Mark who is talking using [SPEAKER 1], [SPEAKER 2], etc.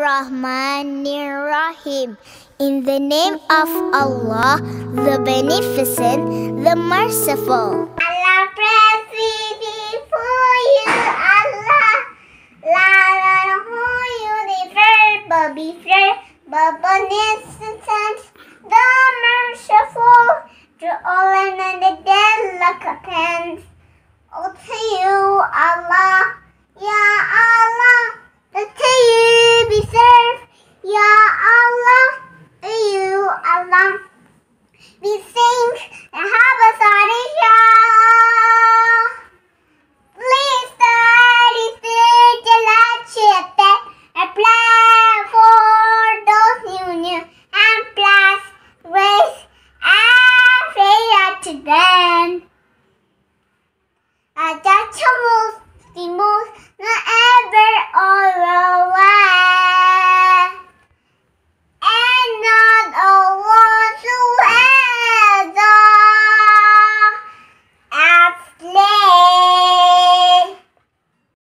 [SPEAKER 1] rahmanir rahim In the name of Allah, the Beneficent, the Merciful. Allah, praise be before you, Allah. La la who you defer, but befriend, but beneficent, the Merciful. To all and the dead, like a pen. Oh, to you, Allah. we sing the Harbour Side Show. Please study the lecture that apply for those union and plus with I failure to them.